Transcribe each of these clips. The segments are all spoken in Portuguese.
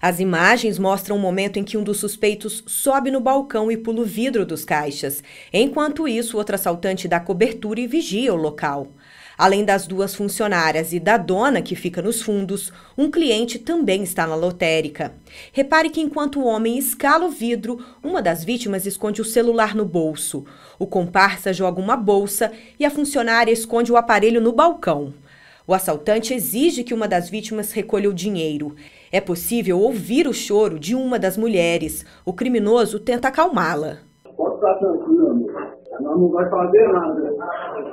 As imagens mostram o um momento em que um dos suspeitos sobe no balcão e pula o vidro dos caixas. Enquanto isso, outro assaltante dá cobertura e vigia o local. Além das duas funcionárias e da dona que fica nos fundos, um cliente também está na lotérica. Repare que enquanto o homem escala o vidro, uma das vítimas esconde o celular no bolso. O comparsa joga uma bolsa e a funcionária esconde o aparelho no balcão. O assaltante exige que uma das vítimas recolha o dinheiro. É possível ouvir o choro de uma das mulheres. O criminoso tenta acalmá-la. Tá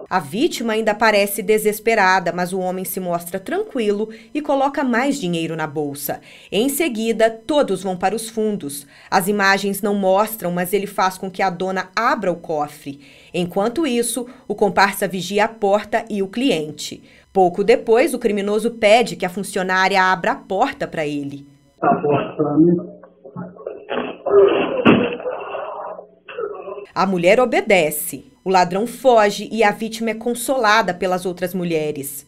a vítima ainda parece desesperada, mas o homem se mostra tranquilo e coloca mais dinheiro na bolsa. Em seguida, todos vão para os fundos. As imagens não mostram, mas ele faz com que a dona abra o cofre. Enquanto isso, o comparsa vigia a porta e o cliente. Pouco depois, o criminoso pede que a funcionária abra a porta para ele. a porta para mim. A mulher obedece. O ladrão foge e a vítima é consolada pelas outras mulheres.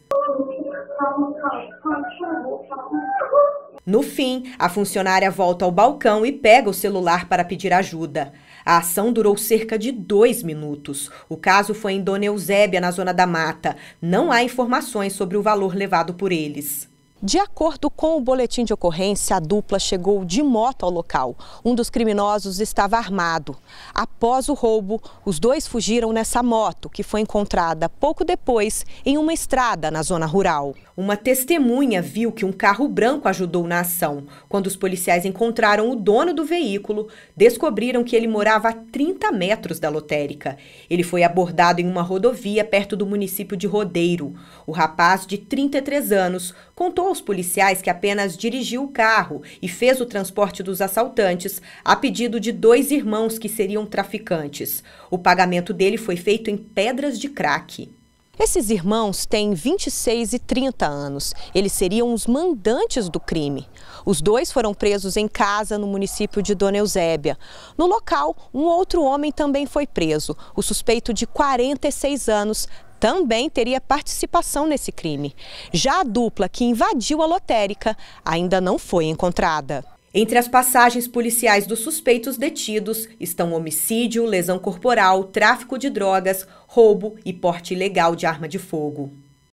No fim, a funcionária volta ao balcão e pega o celular para pedir ajuda. A ação durou cerca de dois minutos. O caso foi em Dona Eusébia, na Zona da Mata. Não há informações sobre o valor levado por eles. De acordo com o boletim de ocorrência, a dupla chegou de moto ao local. Um dos criminosos estava armado. Após o roubo, os dois fugiram nessa moto, que foi encontrada pouco depois em uma estrada na zona rural. Uma testemunha viu que um carro branco ajudou na ação. Quando os policiais encontraram o dono do veículo, descobriram que ele morava a 30 metros da lotérica. Ele foi abordado em uma rodovia perto do município de Rodeiro. O rapaz, de 33 anos, contou os policiais que apenas dirigiu o carro e fez o transporte dos assaltantes a pedido de dois irmãos que seriam traficantes. O pagamento dele foi feito em pedras de crack. Esses irmãos têm 26 e 30 anos. Eles seriam os mandantes do crime. Os dois foram presos em casa, no município de Dona Eusébia. No local, um outro homem também foi preso. O suspeito de 46 anos também teria participação nesse crime. Já a dupla que invadiu a lotérica ainda não foi encontrada. Entre as passagens policiais dos suspeitos detidos estão homicídio, lesão corporal, tráfico de drogas, roubo e porte ilegal de arma de fogo.